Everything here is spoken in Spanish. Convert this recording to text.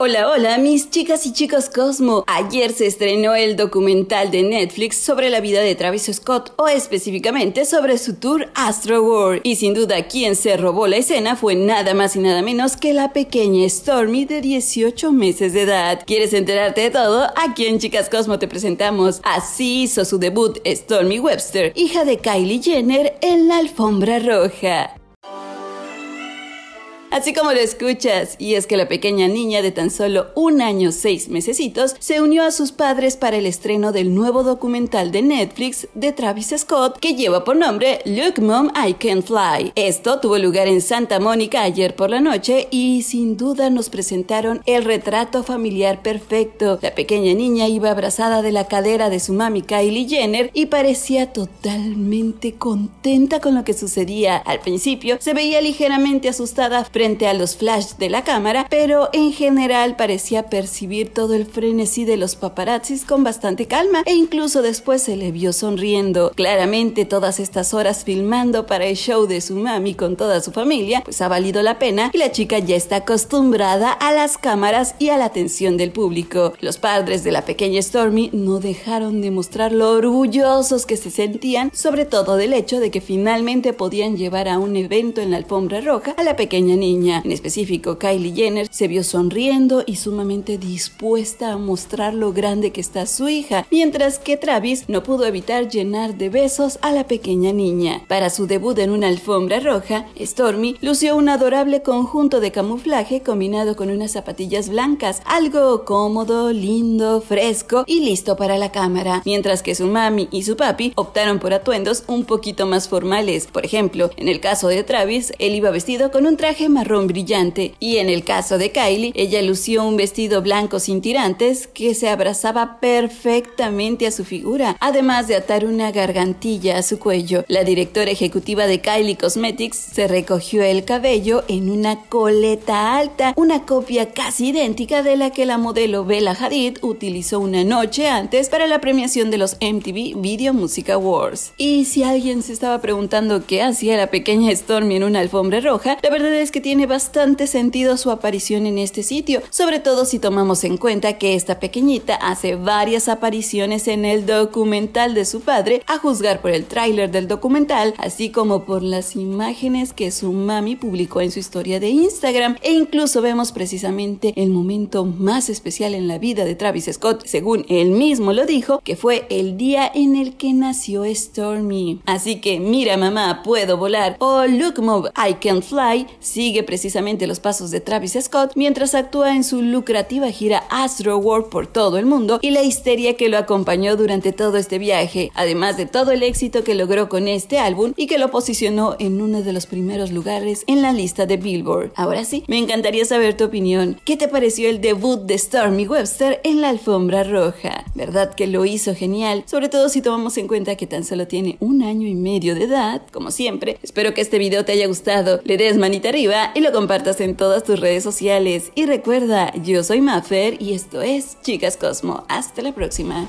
Hola, hola, mis chicas y chicos Cosmo. Ayer se estrenó el documental de Netflix sobre la vida de Travis Scott o específicamente sobre su tour Astro World. Y sin duda quien se robó la escena fue nada más y nada menos que la pequeña Stormy de 18 meses de edad. ¿Quieres enterarte de todo? Aquí en Chicas Cosmo te presentamos. Así hizo su debut Stormy Webster, hija de Kylie Jenner, en la alfombra roja. Así como lo escuchas, y es que la pequeña niña de tan solo un año seis mesecitos se unió a sus padres para el estreno del nuevo documental de Netflix de Travis Scott que lleva por nombre Look Mom I Can Fly. Esto tuvo lugar en Santa Mónica ayer por la noche y sin duda nos presentaron el retrato familiar perfecto. La pequeña niña iba abrazada de la cadera de su mami Kylie Jenner y parecía totalmente contenta con lo que sucedía. Al principio se veía ligeramente asustada frente a los flash de la cámara, pero en general parecía percibir todo el frenesí de los paparazzis con bastante calma e incluso después se le vio sonriendo. Claramente todas estas horas filmando para el show de su mami con toda su familia, pues ha valido la pena y la chica ya está acostumbrada a las cámaras y a la atención del público. Los padres de la pequeña Stormy no dejaron de mostrar lo orgullosos que se sentían, sobre todo del hecho de que finalmente podían llevar a un evento en la alfombra roja a la pequeña niña en específico Kylie Jenner, se vio sonriendo y sumamente dispuesta a mostrar lo grande que está su hija, mientras que Travis no pudo evitar llenar de besos a la pequeña niña. Para su debut en una alfombra roja, Stormy lució un adorable conjunto de camuflaje combinado con unas zapatillas blancas, algo cómodo, lindo, fresco y listo para la cámara, mientras que su mami y su papi optaron por atuendos un poquito más formales. Por ejemplo, en el caso de Travis, él iba vestido con un traje marrón brillante y en el caso de Kylie, ella lució un vestido blanco sin tirantes que se abrazaba perfectamente a su figura, además de atar una gargantilla a su cuello. La directora ejecutiva de Kylie Cosmetics se recogió el cabello en una coleta alta, una copia casi idéntica de la que la modelo Bella Hadid utilizó una noche antes para la premiación de los MTV Video Music Awards. Y si alguien se estaba preguntando qué hacía la pequeña Stormy en una alfombra roja, la verdad es que tiene bastante sentido su aparición en este sitio, sobre todo si tomamos en cuenta que esta pequeñita hace varias apariciones en el documental de su padre, a juzgar por el tráiler del documental, así como por las imágenes que su mami publicó en su historia de Instagram e incluso vemos precisamente el momento más especial en la vida de Travis Scott, según él mismo lo dijo, que fue el día en el que nació Stormy. Así que mira mamá, puedo volar o look move, I can fly, sigue precisamente los pasos de Travis Scott mientras actúa en su lucrativa gira Astro World por todo el mundo y la histeria que lo acompañó durante todo este viaje, además de todo el éxito que logró con este álbum y que lo posicionó en uno de los primeros lugares en la lista de Billboard. Ahora sí, me encantaría saber tu opinión. ¿Qué te pareció el debut de Stormy Webster en la alfombra roja? ¿Verdad que lo hizo genial? Sobre todo si tomamos en cuenta que tan solo tiene un año y medio de edad, como siempre. Espero que este video te haya gustado. Le des manita arriba y lo compartas en todas tus redes sociales. Y recuerda, yo soy Mafer y esto es Chicas Cosmo. Hasta la próxima.